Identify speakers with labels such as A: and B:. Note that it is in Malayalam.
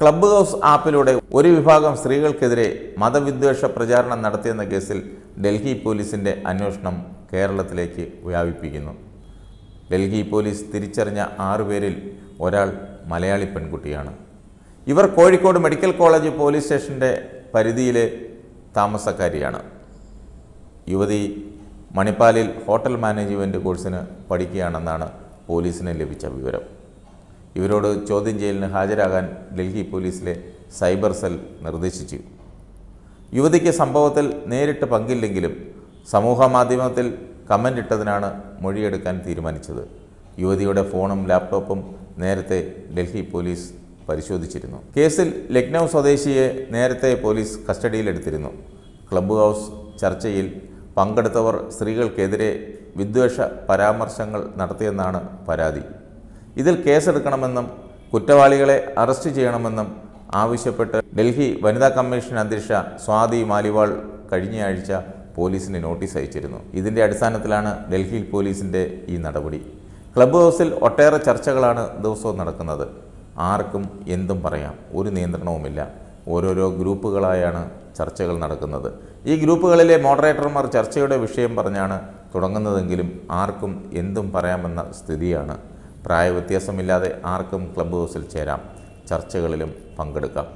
A: ക്ലബ് ഹൗസ് ആപ്പിലൂടെ ഒരു വിഭാഗം സ്ത്രീകൾക്കെതിരെ മതവിദ്വേഷ പ്രചാരണം നടത്തിയെന്ന കേസിൽ ഡൽഹി പോലീസിൻ്റെ അന്വേഷണം കേരളത്തിലേക്ക് വ്യാപിപ്പിക്കുന്നു ഡൽഹി പോലീസ് തിരിച്ചറിഞ്ഞ ആറുപേരിൽ ഒരാൾ മലയാളി പെൺകുട്ടിയാണ് ഇവർ കോഴിക്കോട് മെഡിക്കൽ കോളേജ് പോലീസ് സ്റ്റേഷൻ്റെ പരിധിയിലെ താമസക്കാരിയാണ് യുവതി മണിപ്പാലിൽ ഹോട്ടൽ മാനേജ്മെൻറ്റ് കോഴ്സിന് പഠിക്കുകയാണെന്നാണ് പോലീസിന് ലഭിച്ച വിവരം ഇവരോട് ചോദ്യം ചെയ്യലിന് ഹാജരാകാൻ ഡൽഹി പോലീസിലെ സൈബർ സെൽ നിർദ്ദേശിച്ചു യുവതിക്ക് സംഭവത്തിൽ നേരിട്ട് പങ്കില്ലെങ്കിലും സമൂഹ മാധ്യമത്തിൽ കമൻ്റ് ഇട്ടതിനാണ് മൊഴിയെടുക്കാൻ തീരുമാനിച്ചത് യുവതിയുടെ ഫോണും ലാപ്ടോപ്പും നേരത്തെ ഡൽഹി പോലീസ് പരിശോധിച്ചിരുന്നു കേസിൽ ലക്നൗ സ്വദേശിയെ നേരത്തെ പോലീസ് കസ്റ്റഡിയിലെടുത്തിരുന്നു ക്ലബ്ബ് ഹൗസ് ചർച്ചയിൽ പങ്കെടുത്തവർ സ്ത്രീകൾക്കെതിരെ വിദ്വേഷ പരാമർശങ്ങൾ നടത്തിയെന്നാണ് പരാതി ഇതിൽ കേസെടുക്കണമെന്നും കുറ്റവാളികളെ അറസ്റ്റ് ചെയ്യണമെന്നും ആവശ്യപ്പെട്ട് ഡൽഹി വനിതാ കമ്മീഷൻ അധ്യക്ഷ സ്വാതി മാലിവാൾ കഴിഞ്ഞയാഴ്ച പോലീസിന് നോട്ടീസ് അയച്ചിരുന്നു ഇതിൻ്റെ അടിസ്ഥാനത്തിലാണ് ഡൽഹിയിൽ പോലീസിൻ്റെ ഈ നടപടി ക്ലബ് ഹൗസിൽ ഒട്ടേറെ ചർച്ചകളാണ് ദിവസവും നടക്കുന്നത് ആർക്കും എന്തും പറയാം ഒരു നിയന്ത്രണവുമില്ല ഓരോരോ ഗ്രൂപ്പുകളായാണ് ചർച്ചകൾ നടക്കുന്നത് ഈ ഗ്രൂപ്പുകളിലെ മോഡറേറ്റർമാർ ചർച്ചയുടെ വിഷയം പറഞ്ഞാണ് തുടങ്ങുന്നതെങ്കിലും ആർക്കും എന്തും പറയാമെന്ന സ്ഥിതിയാണ് പ്രായവ്യത്യാസമില്ലാതെ ആർക്കും ക്ലബ് ഹൗസിൽ ചേരാം ചർച്ചകളിലും പങ്കെടുക്കാം